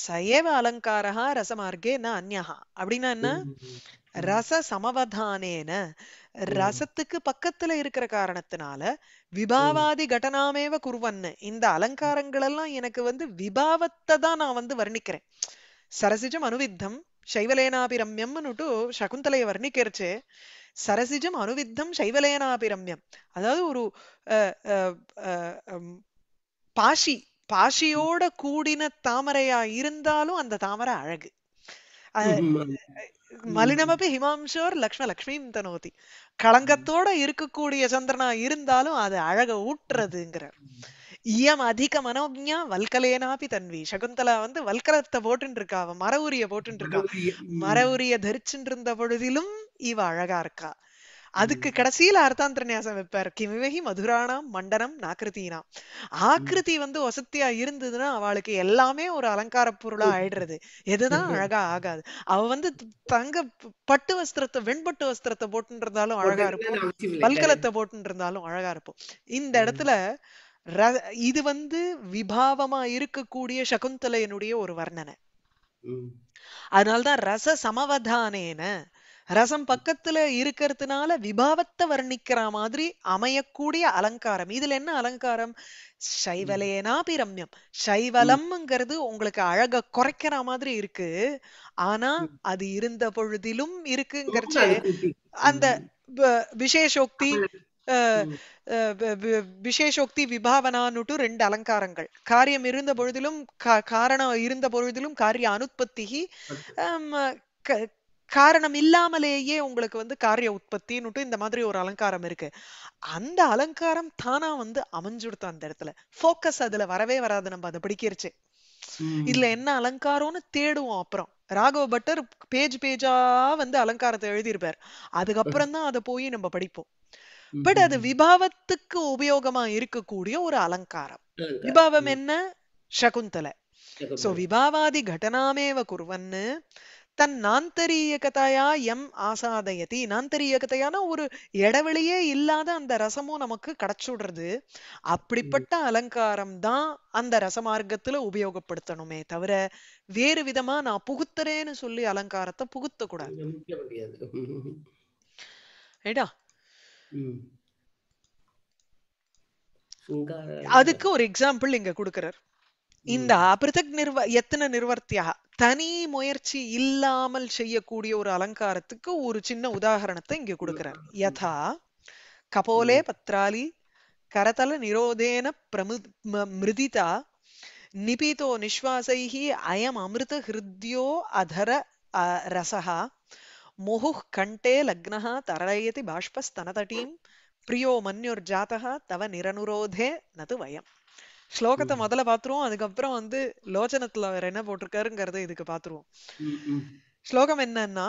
சயவ அலங்காரா ரசமார்க்கே ந அந்நகா அப்படின்னா என்ன ரச சமவதானேன ரசத்துக்கு பக்கத்துல இருக்கிற காரணத்தினால விபாவாதி கடனாமேவ குருவன்னு இந்த அலங்காரங்கள் எல்லாம் எனக்கு வந்து விபாவத்தை தான் நான் வந்து வர்ணிக்கிறேன் சரசிஜம் அனுவித்தம் சைவலேனாபிரம்யம்னுட்டு சகுந்தலைய சகுந்தலையை வர்ணிக்கிறச்சு சரசிஜம் அனுவித்தம் சைவலேனாபிரம்யம் அதாவது ஒரு பாஷி பாஷியோட கூடின தாமரையா இருந்தாலும் அந்த தாமரை அழகு மலினமபி ஹிமாம்சோர் லக்ஷ்ம லக்ஷ்மியும் தனோதி களங்கத்தோட இருக்கக்கூடிய சந்திரனா இருந்தாலும் அது அழக ஊட்டுறதுங்கிறார் இயம் அதிக மனோஜா வல்கலேனாபி தன்வி சகுந்தலா வந்து வல்கலத்தை போட்டுன்னு இருக்கா அவ மர உரிய போட்டுன்னு இருக்கா மர உரிய தரிச்சு இருந்த பொழுதிலும் இவ அழகா இருக்கா அதுக்கு கடைசியில அர்த்தாந்திர நியாசம் வைப்பார் கிமிவகி மதுரானாம் மண்டனம் நாக்கிருத்தினாம் ஆக்கிருதி வந்து வசத்தியா இருந்ததுன்னா அவளுக்கு எல்லாமே ஒரு அலங்கார பொருளா ஆயிடுறது எதுதான் அழகா ஆகாது அவ வந்து தங்க பட்டு வஸ்திரத்தை வெண்பட்டு வஸ்திரத்தை போட்டுன்னு இருந்தாலும் அழகா இருப்போம் பல்கலத்தை போட்டு இருந்தாலும் அழகா இருப்போம் இந்த இடத்துல இது வந்து விபாவமா இருக்கக்கூடிய சகுந்தலையனுடைய ஒரு வர்ணனை அதனால்தான் ரச சமவதானேன ரசம் பக்கத்துல இருக்கிறதுனால விபாவத்தை வர்ணிக்கிற மாதிரி அமையக்கூடிய அலங்காரம் இதுல என்ன அலங்காரம் சைவலேனா பிரம்யம் சைவலம்ங்கிறது உங்களுக்கு அழக குறைக்கிற மாதிரி இருக்கு ஆனா அது இருந்த பொழுதிலும் இருக்குங்கிறச்ச அந்த விசேஷோக்தி விசேஷோக்தி விபாவனானுட்டு ரெண்டு அலங்காரங்கள் காரியம் இருந்த பொழுதிலும் காரணம் இருந்த பொழுதிலும் காரிய அனுத்பத்தி காரணம் இல்லாமலேயே உங்களுக்கு வந்து காரிய உற்பத்தின்னுட்டு இந்த மாதிரி ஒரு அலங்காரம் இருக்கு அந்த அலங்காரம் தானா வந்து அமைஞ்சுடுத்து அந்த இடத்துல ஃபோக்கஸ் அதுல வரவே வராது நம்ம அதை பிடிக்கிருச்சு இதுல என்ன அலங்காரம்னு தேடுவோம் அப்புறம் ராகவ பட்டர் பேஜ் பேஜா வந்து அலங்காரத்தை எழுதியிருப்பார் அதுக்கப்புறம் தான் அதை போய் நம்ம படிப்போம் பட் அது mm-hmm. விபாவத்துக்கு உபயோகமா இருக்கக்கூடிய ஒரு அலங்காரம் விபாவம் mm. என்ன சகுந்தலை சோ விபாவாதி கட்டனாமேவ குருவன்னு தன் நாந்தரீயகதையா எம் ஆசாதயதி நாந்தரீயகதையான ஒரு இடைவெளியே இல்லாத அந்த ரசமும் நமக்கு கிடைச்சுடுறது அப்படிப்பட்ட mm. அலங்காரம் தான் அந்த ரசமார்க்கத்துல உபயோகப்படுத்தணுமே தவிர வேறு விதமா நான் புகுத்துறேன்னு சொல்லி அலங்காரத்தை புகுத்த கூடாது அதுக்கு ஒரு எக்ஸாம்பிள் இங்க கொடுக்கிறார் இந்த அபிருதக் நிர்வ எத்தனை நிர்வர்த்தியாக தனி முயற்சி இல்லாமல் செய்யக்கூடிய ஒரு அலங்காரத்துக்கு ஒரு சின்ன உதாகரணத்தை இங்க கொடுக்கிறார் யதா கபோலே பத்ராலி கரதல நிரோதேன பிரமு மிருதிதா நிபிதோ நிஸ்வாசைஹி அயம் அமிர்த ஹிருத்யோ அதர ரசஹா मुहुः कण्ठे लग्नः तरलयति बाष्पस्तनतटीं பிரியோ மன்யுர் ஜாத்தகா தவ நிரனுரோதே நது வயம் ஸ்லோகத்தை முதல்ல பாத்துருவோம் அதுக்கப்புறம் வந்து லோச்சனத்துல அவர் என்ன போட்டிருக்காருங்கிறத இதுக்கு பாத்துருவோம் ஸ்லோகம் என்னன்னா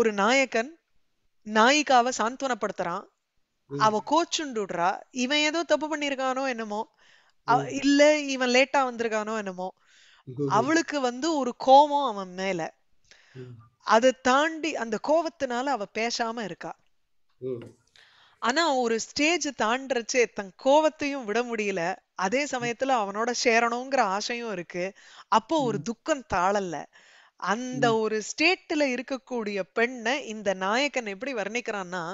ஒரு நாயக்கன் நாயிகாவை சாந்த்வனப்படுத்துறான் அவ கோச்சுண்டுடுறா இவன் ஏதோ தப்பு பண்ணிருக்கானோ என்னமோ இல்ல இவன் லேட்டா வந்திருக்கானோ என்னமோ அவளுக்கு வந்து ஒரு கோபம் அவன் மேல அதை தாண்டி அந்த கோபத்தினால அவ பேசாம இருக்கா ஆனா ஒரு ஸ்டேஜ் தாண்டறச்சே தன் கோவத்தையும் விட முடியல அதே சமயத்துல அவனோட சேரணுங்கிற ஆசையும் இருக்கு அப்போ ஒரு துக்கம் தாழல அந்த ஒரு ஸ்டேட்ல இருக்கக்கூடிய பெண்ணை இந்த நாயகன் எப்படி வர்ணிக்கிறான்னா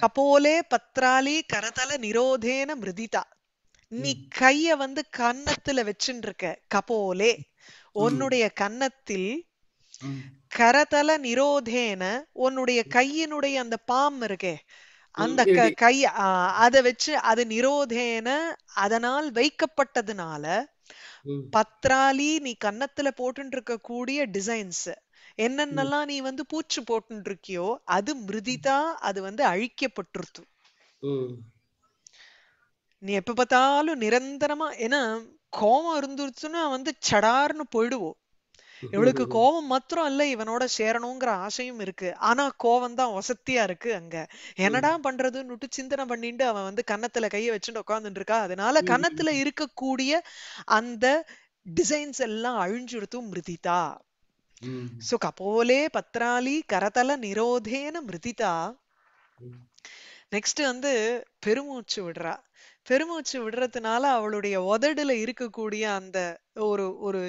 கபோலே பத்ராலி கரதல நிரோதேன மிருதிதா நீ கைய வந்து கன்னத்துல வச்சுட்டு இருக்க கபோலே உன்னுடைய கன்னத்தில் கரதல நிரோதேன உன்னுடைய கையினுடைய அந்த பாம் இருக்கே அந்த கை அதை வச்சு அது நிரோதேன அதனால் வைக்கப்பட்டதுனால பத்ராலி நீ கன்னத்துல போட்டு இருக்க கூடிய டிசைன்ஸ் என்னென்னலாம் நீ வந்து பூச்சு போட்டு இருக்கியோ அது மிருதிதா அது வந்து அழிக்கப்பட்டுருத்து நீ எப்ப பார்த்தாலும் நிரந்தரமா ஏன்னா கோபம் இருந்துருச்சுன்னா வந்து சடார்னு போயிடுவோம் இவளுக்கு கோவம் மாத்திரம் இல்ல இவனோட சேரணுங்கிற ஆசையும் இருக்கு ஆனா கோவம் தான் வசத்தியா இருக்கு அங்க என்னடா பண்றதுன்னுட்டு சிந்தனை பண்ணிட்டு அவன் வந்து கன்னத்துல கைய வச்சுட்டு உட்காந்துட்டு இருக்கா அதனால கன்னத்துல இருக்கக்கூடிய அந்த டிசைன்ஸ் எல்லாம் அழிஞ்சுடுத்தும் மிருதிதா சோ கபோலே பத்ராலி கரதல நிரோதேன மிருதிதா நெக்ஸ்ட் வந்து பெருமூச்சு விடுறா பெருமூச்சு விடுறதுனால அவளுடைய உதடுல இருக்கக்கூடிய அந்த ஒரு ஒரு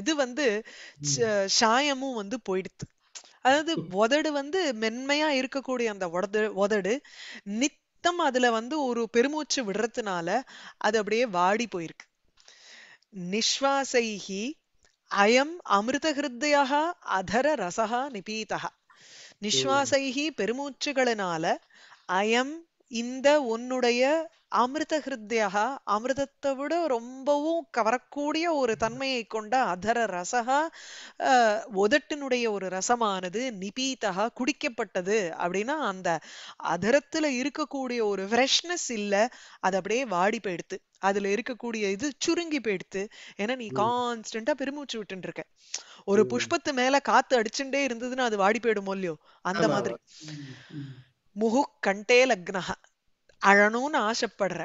இது வந்து சாயமும் வந்து போயிடுது அதாவது உதடு வந்து மென்மையா இருக்கக்கூடிய அந்த உதடு உதடு நித்தம் அதுல வந்து ஒரு பெருமூச்சு விடுறதுனால அது அப்படியே வாடி போயிருக்கு நிஸ்வாசைஹி அயம் அமிர்த ஹிருதயா அதர ரசகா நிபீதா நிஸ்வாசைஹி பெருமூச்சுகளினால அயம் இந்த உன்னுடைய அமிர்த ஹிருத்யா அமிர்தத்தை விட ரொம்பவும் கவரக்கூடிய ஒரு தன்மையை கொண்ட அதர ரசகா உதட்டினுடைய ஒரு ரசமானது நிபீதகா குடிக்கப்பட்டது அப்படின்னா அந்த அதரத்துல இருக்கக்கூடிய ஒரு ஃப்ரெஷ்னஸ் இல்லை அது அப்படியே வாடி போயிடுத்து அதுல இருக்கக்கூடிய இது சுருங்கி போயிடுத்து ஏன்னா நீ கான்ஸ்டன்டா பெருமூச்சு விட்டு இருக்க ஒரு புஷ்பத்து மேல காத்து அடிச்சுட்டே இருந்ததுன்னா அது வாடி போயிடும் இல்லையோ அந்த மாதிரி முகு கண்டே லக்னஹா அழணும்னு ஆசைப்படுற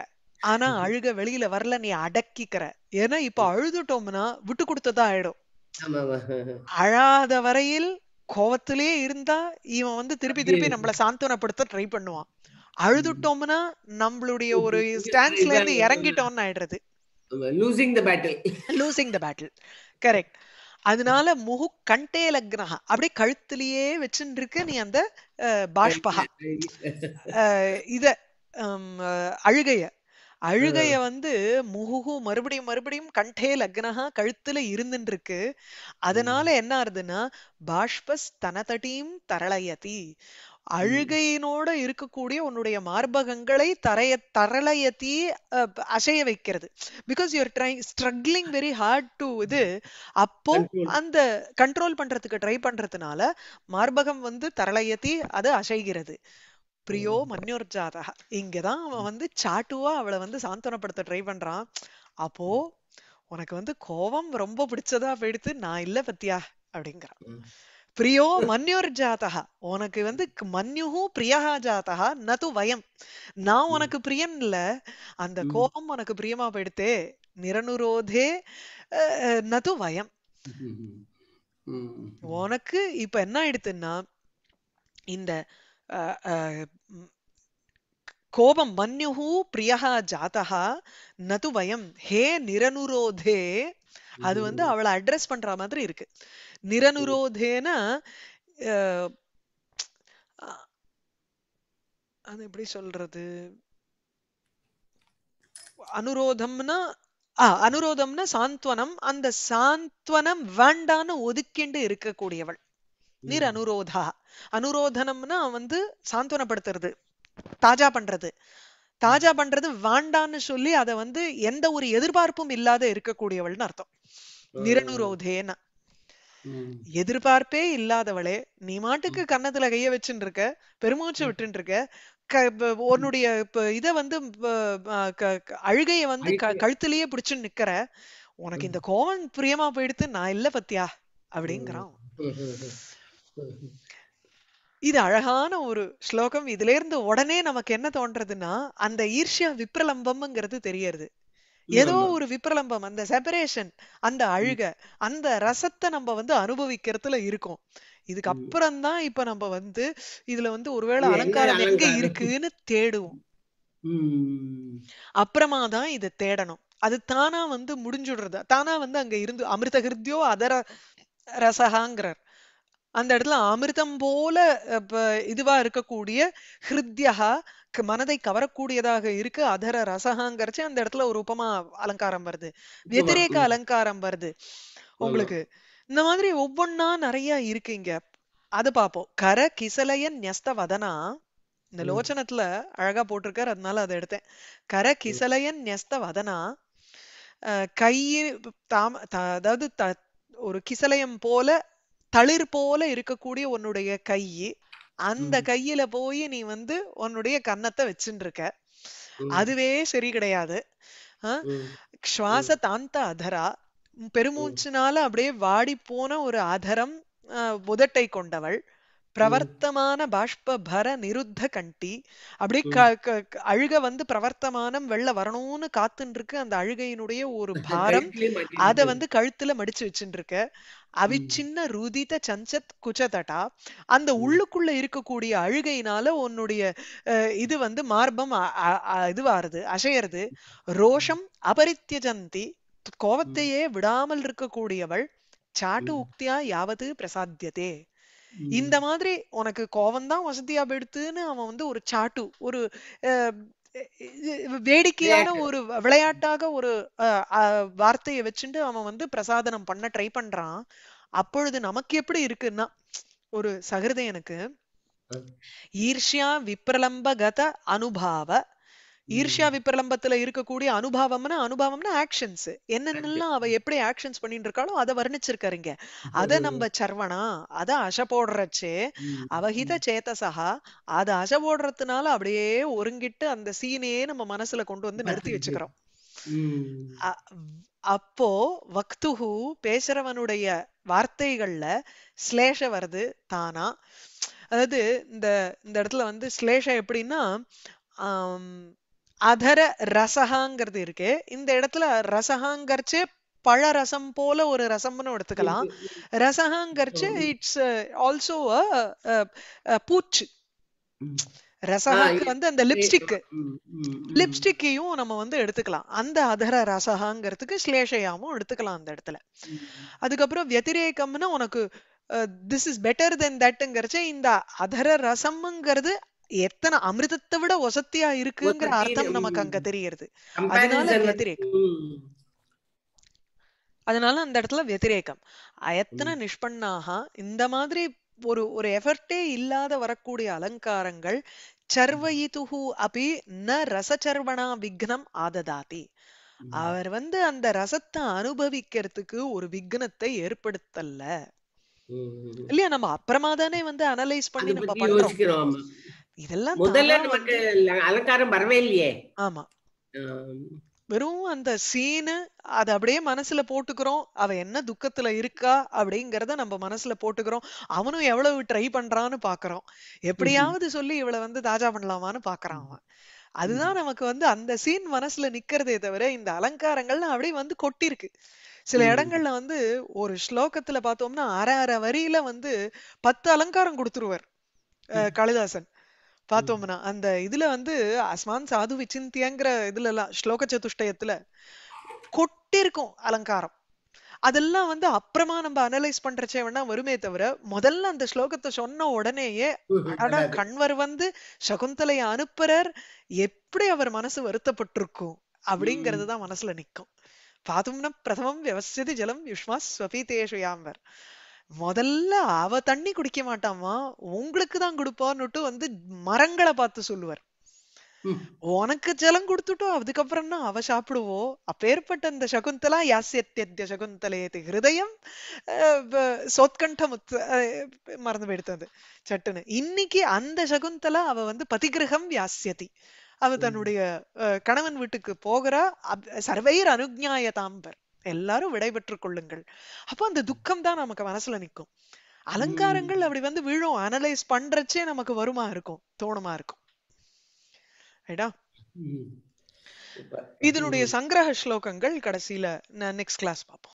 ஆனா அழுக வெளியில வரல நீ அடக்கிக்கிற ஏன்னா இப்ப அழுதுட்டோம்னா விட்டு கொடுத்ததா ஆயிடும் அழாத வரையில் கோவத்திலேயே இருந்தா இவன் வந்து திருப்பி திருப்பி நம்மள சாந்தவனப்படுத்த ட்ரை பண்ணுவான் அழுதுட்டோம்னா நம்மளுடைய ஒரு ஸ்டாண்ட்ஸ்ல இருந்து இறங்கிட்டோம்னு ஆயிடுறது losing the battle losing battle correct அதனால முகு கண்டே அப்படியே கழுத்திலேயே வச்சுட்டு இருக்க நீ அந்த பாஷ்பகா இத அழுகைய அழுகைய வந்து முகுகு மறுபடியும் மறுபடியும் கண்டே லக்னஹா கழுத்துல இருந்துட்டு இருக்கு அதனால என்ன ஆறுதுன்னா பாஷ்பஸ் தனதடியும் தரளையதி அழுகையினோட இருக்கக்கூடிய உன்னுடைய மார்பகங்களை தரைய தரளையத்தி அசைய வைக்கிறது because you're try struggling very hard to இது அப்போ அந்த கண்ட்ரோல் பண்றதுக்கு ட்ரை பண்றதுனால மார்பகம் வந்து தரளையத்தி அது அசைகிறது பிரியோ மன்யோர்ஜாதா இங்கதான் அவன் வந்து சாட்டுவா அவளை வந்து சாந்தனப்படுத்த ட்ரை பண்றான் அப்போ உனக்கு வந்து கோபம் ரொம்ப பிடிச்சதா போயிடுத்து நான் இல்ல பத்தியா அப்படிங்கிறான் பிரியோ மன்யுர் ஜாதகா உனக்கு வந்து மன்யுஹு பிரியஹா ஜாதகா நது வயம் நான் உனக்கு பிரியன் இல்ல அந்த கோபம் உனக்கு பிரியமா போயிடுத்தே நிரனுரோதே நது வயம் உனக்கு இப்ப என்ன ஆயிடுத்துன்னா இந்த கோபம் மன்யுः பிரியः ஜாதः நது வயம் ஹே நிரனுரோதே அது வந்து அவளை அட்ரஸ் பண்ற மாதிரி இருக்கு நிரனுரோதேனா அது எப்படி சொல்றது அனுரோதம்னா அனுரோதம்னா சாந்த்வனம் அந்த சாந்த்வனம் வேண்டான்னு ஒதுக்கிண்டு இருக்கக்கூடியவள் நீர் அனுரோதா அனுரோதனம்னா வந்து சாந்தோனப்படுத்துறது தாஜா பண்றது தாஜா பண்றது வாண்டான்னு சொல்லி அதை வந்து எந்த ஒரு எதிர்பார்ப்பும் இல்லாத இருக்கக்கூடியவள்னு அர்த்தம் நிரனுரோதேனா எதிர்பார்ப்பே இல்லாதவளே நீ மாட்டுக்கு கன்னத்துல கைய வச்சுட்டு இருக்க பெருமூச்சு விட்டுட்டு இருக்க உன்னுடைய இத வந்து அழுகைய வந்து கழுத்துலயே பிடிச்சுன்னு நிக்கிற உனக்கு இந்த கோவம் பிரியமா போயிடுத்து நான் இல்ல பத்தியா அப்படிங்கிறான் இது அழகான ஒரு ஸ்லோகம் இதுல இருந்து உடனே நமக்கு என்ன தோன்றதுன்னா அந்த ஈர்ஷியா விப்ரலம்பம்ங்கிறது தெரியறது ஏதோ ஒரு விப்ரலம்பம் அந்த செப்பரேஷன் அந்த அழுக அந்த ரசத்தை நம்ம வந்து அனுபவிக்கிறதுல இருக்கும் இதுக்கு அப்புறம் தான் இப்ப நம்ம வந்து இதுல வந்து ஒருவேளை அலங்காரம் எங்க இருக்குன்னு தேடுவோம் அப்புறமா தான் இதை தேடணும் அது தானா வந்து முடிஞ்சுடுறது தானா வந்து அங்க இருந்து அமிர்த அதர ரசகாங்கிறார் அந்த இடத்துல அமிர்தம் போல இதுவா இருக்கக்கூடிய ஹிருத்யகா மனதை கவரக்கூடியதாக இருக்கு அதர ரசகாங்கிறச்சு அந்த இடத்துல ஒரு உபமா அலங்காரம் வருது வெதிரேக அலங்காரம் வருது உங்களுக்கு இந்த மாதிரி ஒவ்வொன்னா நிறைய இருக்கு இங்க அது பாப்போம் கர கிசலையன் நெஸ்த வதனா இந்த லோச்சனத்துல அழகா போட்டிருக்காரு அதனால அதை எடுத்தேன் கர கிசலையன் நெஸ்த வதனா கையில் தாம அதாவது ஒரு கிசலயம் போல தளிர் போல இருக்கக்கூடிய உன்னுடைய கை அந்த கையில போய் நீ வந்து உன்னுடைய கன்னத்தை வச்சுட்டு இருக்க அதுவே சரி கிடையாது சுவாச தாந்த அதரா பெருமூச்சுனால அப்படியே வாடி போன ஒரு அதரம் உதட்டை கொண்டவள் பிரவர்த்தமான பாஷ்ப பர நிருத்த கண்டி அப்படி அழுக வந்து பிரவர்த்தமானம் வெள்ள வரணும்னு காத்துன்னு இருக்கு அந்த அழுகையினுடைய ஒரு பாரம் அத வந்து கழுத்துல மடிச்சு வச்சுட்டு இருக்க அவிச்சின்ன ருதித சஞ்சத் குச்சதட்டா அந்த உள்ளுக்குள்ள இருக்கக்கூடிய அழுகையினால உன்னுடைய இது வந்து மார்பம் இதுவாருது அசையறது ரோஷம் அபரித்தியஜந்தி கோபத்தையே விடாமல் இருக்கக்கூடியவள் சாட்டு உக்தியா யாவது பிரசாத்தியதே இந்த மாதிரி உனக்கு கோவம் தான் வசதியா எடுத்துன்னு அவன் வந்து ஒரு சாட்டு ஒரு வேடிக்கையான ஒரு விளையாட்டாக ஒரு வார்த்தையை வச்சுட்டு அவன் வந்து பிரசாதனம் பண்ண ட்ரை பண்றான் அப்பொழுது நமக்கு எப்படி இருக்குன்னா ஒரு சகிருதை எனக்கு ஈர்ஷியா விப்ரலம்பகத அனுபாவ ஈர்ஷியா விபிரலம்பத்துல இருக்கக்கூடிய அனுபவம்னா அனுபவம்னா ஆக்ஷன்ஸ் என்னென்னலாம் அவ எப்படி ஆக்ஷன்ஸ் பண்ணிட்டு இருக்காளோ அதை வர்ணிச்சிருக்காருங்க அத நம்ம சர்வனா அத அச போடுறச்சே அவஹித சேத்தசகா அத அச போடுறதுனால அப்படியே ஒருங்கிட்டு அந்த சீனையே நம்ம மனசுல கொண்டு வந்து நிறுத்தி வச்சுக்கிறோம் அப்போ வக்துஹு பேசுறவனுடைய வார்த்தைகள்ல ஸ்லேஷ வருது தானா அதாவது இந்த இந்த இடத்துல வந்து ஸ்லேஷ எப்படின்னா அதர ரசகாங்கிறது இருக்கு இந்த இடத்துல ரசகாங்கரிச்சு பழ ரசம் போல ஒரு ரசம்னு எடுத்துக்கலாம் ரசகாங்கரிச்சு இட்ஸ் ஆல்சோ uh, uh, பூச்சு ரசகாக்கு வந்து அந்த லிப்ஸ்டிக் லிப்ஸ்டிக்கையும் நம்ம வந்து எடுத்துக்கலாம் அந்த அதர ரசகாங்கிறதுக்கு ஸ்லேஷையாவும் எடுத்துக்கலாம் அந்த இடத்துல அதுக்கப்புறம் வத்திரேகம்னா உனக்கு திஸ் இஸ் பெட்டர் தென் தட்டுங்கிறச்ச இந்த அதர ரசம்ங்கிறது எத்தனை அமிர்தத்தை விட ஒசத்தியா இருக்குங்கிற அர்த்தம் நமக்கு அங்க தெரியறது அதனால அதனால அந்த இடத்துல வெதிரேகம் எத்தனை நிஷ்பண்ணாக இந்த மாதிரி ஒரு ஒரு எஃபர்டே இல்லாத வரக்கூடிய அலங்காரங்கள் சர்வயிதுஹு அபி ந ரசர்வனா விக்னம் ஆததாதி அவர் வந்து அந்த ரசத்தை அனுபவிக்கிறதுக்கு ஒரு விக்னத்தை ஏற்படுத்தல இல்லையா நம்ம அப்புறமா தானே வந்து அனலைஸ் பண்ணி நம்ம பண்றோம் இதெல்லாம் முதல்ல நமக்கு அலங்காரம் வரவே இல்லையே ஆமா வெறும் அந்த சீனு அதை அப்படியே மனசுல போட்டுக்கிறோம் அவ என்ன துக்கத்துல இருக்கா அப்படிங்கறத நம்ம மனசுல போட்டுக்கிறோம் அவனும் எவ்வளவு ட்ரை பண்றான்னு பாக்குறோம் எப்படியாவது சொல்லி இவளை வந்து தாஜா பண்ணலாமான்னு பாக்குறான் அவன் அதுதான் நமக்கு வந்து அந்த சீன் மனசுல நிக்கிறதே தவிர இந்த அலங்காரங்கள்லாம் அப்படியே வந்து கொட்டிருக்கு சில இடங்கள்ல வந்து ஒரு ஸ்லோகத்துல பார்த்தோம்னா அரை அரை வரியில வந்து பத்து அலங்காரம் கொடுத்துருவார் காளிதாசன் பார்த்தோம்னா அந்த இதுல வந்து அஸ்மான் சாது விசிந்தியங்கிற இதுல எல்லாம் ஸ்லோக சதுஷ்டயத்துல கொட்டிருக்கும் அலங்காரம் அதெல்லாம் வந்து அப்புறமா நம்ம அனலைஸ் பண்றச்சே வேணா வருமே தவிர முதல்ல அந்த ஸ்லோகத்தை சொன்ன உடனேயே கண்வர் வந்து சகுந்தலைய அனுப்புறர் எப்படி அவர் மனசு வருத்தப்பட்டிருக்கும் அப்படிங்கிறது தான் மனசுல நிக்கும் பார்த்தோம்னா பிரதமம் விவசதி ஜலம் யுஷ்மா ஸ்வபீதேஷு யாம்பர் முதல்ல அவ தண்ணி குடிக்க மாட்டாமா உங்களுக்கு தான் கொடுப்பான்னுட்டு வந்து மரங்களை பார்த்து சொல்லுவார் உனக்கு ஜலம் கொடுத்துட்டோம் அதுக்கப்புறம் தான் அவ சாப்பிடுவோ அப்பேற்பட்ட அந்த சகுந்தலா யாசியத்திய சகுந்தலையத்து ஹிருதயம் சோத்கண்டம் மறந்து போயிடுத்தது சட்டுன்னு இன்னைக்கு அந்த சகுந்தலா அவ வந்து பதிகிரகம் யாசியதி அவ தன்னுடைய கணவன் வீட்டுக்கு போகிறா அனுஜாய அனுஜாயதாம்பர் எல்லாரும் விடைபெற்று கொள்ளுங்கள் அப்போ அந்த துக்கம் தான் நமக்கு மனசுல நிற்கும் அலங்காரங்கள் அப்படி வந்து விழும் அனலைஸ் பண்றச்சே நமக்கு வருமா இருக்கும் தோணுமா இருக்கும் இதனுடைய சங்கிரக ஸ்லோகங்கள் கடைசியில நெக்ஸ்ட் கிளாஸ் பார்ப்போம்